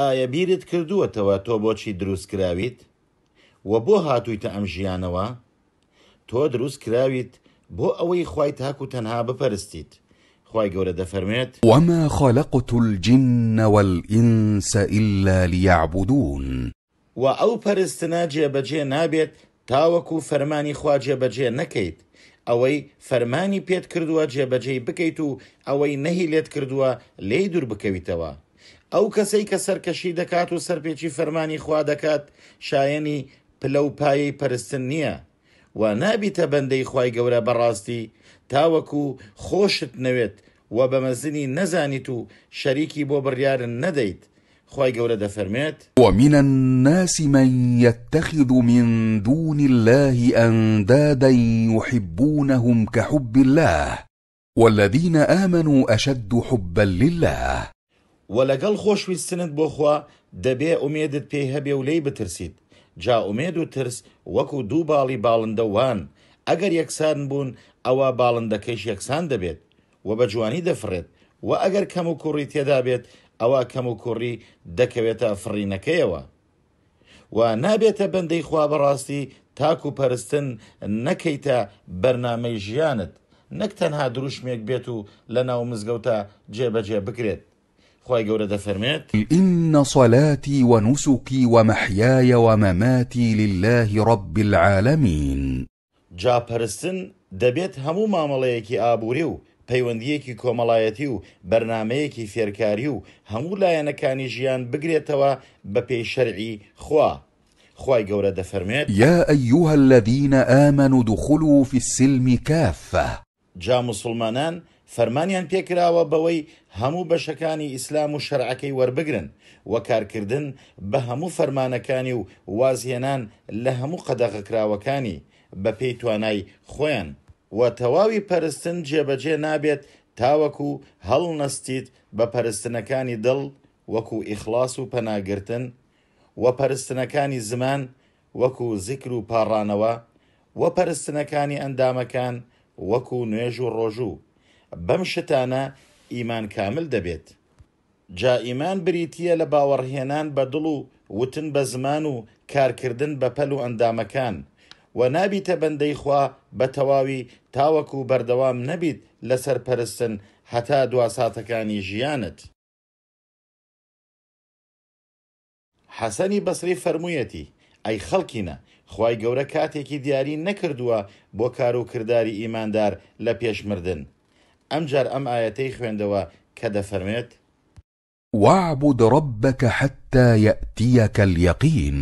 ئایا بیرت کردووەتەوە تۆ بۆچی دروست کراویت و بۆ هاتوویتە ئەم ژیانەوە تۆ دروست کراویت بۆ ئەوەی خی تاک و تەنها بپەرستیت خی گەورە دەفەرمێت وما خالقت الجن والإنس إلا ليعبدون و ئەو پەرستنا جێبەجێ نابێت تاوەکو فەرمانی خوا جێبەجێ نەکەیت ئەوەی فەرمانی پێت کردووە جێبەجێی بکەیت و ئەوەی نەهی لێت کردووە لێی دوور بکەویتەوە او کسی که سرکشی دکات و سەرپێکی فەرمانی خوا دەکات شایەنی پلە و پایەی پەرستن نییە و نابیتە بەندەی خی گەورە بەڕاستی تاوەکو خوشت نوید و بەمەزنی نەزانیت و شەریکی بۆ بڕیارن نەدەیت خی گەورە دەفەرمێت ومن الناس من يتخذ من دون الله أندادا يحبونهم كحب الله والذين آمنوا أشد حبا لله و لەگەڵ خۆشویستنت بۆخوا دەبێ ئومێدت پێی هەبێ و لی بترسیت جا ئومێد و ترس وەکو دوو باڵی باڵندەوان ئەگەر یەکسان بوون ئەوە باڵندەکەیش یەکسان دەبێت و بە جوانی دەفرێت و ئەگەر کەم و کوڕی تێدا بێت ئەوە کەم و کوڕی دەکەوێتە فڕینەکەیەوە و نابێتە بەندەی خوا بەڕاستی تاکو پەرستن نەکەیتە بەرنامەی ژیانت نەک تەنها دروشمێک بێت و لە ناو مزگەوتە جێبەجێ بکرێت خواهی گەورە دەفەرمێت إن صلاتي ونسكي ومحياي ومماتي لله رب العالمين جا پەرستن دەبێت هەموو مامەڵەیەکی ئابووری و پەیوەندیەکی کۆمەڵایەتی و بەرنمەیەکی فێرکاری و هەموو لایەنەکانی ژیان بگرێتەوە بە پێی شەرعی خوا. خواي قورة دفرميت يا أيها الذين آمنوا دخلوا في السلم كافة جا مسلمانان فەرمانیان پێکراوە بەوەی هەموو بەشەکانی ئیسلام و شەرعەکەی وەربگرن وە کارکردن بە هەموو فەرمانەکانی و وازهێنان لە هەموو قەدەغەکراوەکانی بە پێی توانای خۆیان وە تەواوی پەرستن جێبەجێ نابێت تاوەکو هەڵ نەستیت بە پەرستنەکانی دڵ وەکو ئیخلاس و پەناگرتن وە پەرستنەکانی زمان وەکو زیکر و پاڕانەوە وە پەرستنەکانی ئەندامەکان وەکو نوێژ و ڕۆژوو بەم شتانە ئیمان کامل دەبێت. جا ئیمان بریتە لە باوەڕهێنان بە دڵ و وتن بە زمان و کارکردن بە پەل و ئەندامەکان و نابیتە بەندەی خوا بە تەواوی تاوەکو و بەردەوام نەبیت لەسەر پەرستن هەتا دواساتەکانی ژیانت. حەسەنی بەسری فەرموویەتی ئەی خەڵکینە خی گەورە کاتێکی دیاری نەکردووە بۆ کار و کردداری ئیماندار لە پێشمردن. ام ئەم ئاەتەی خوێندەوە کە فرميت واعبد ربك حتى يأتيك اليقين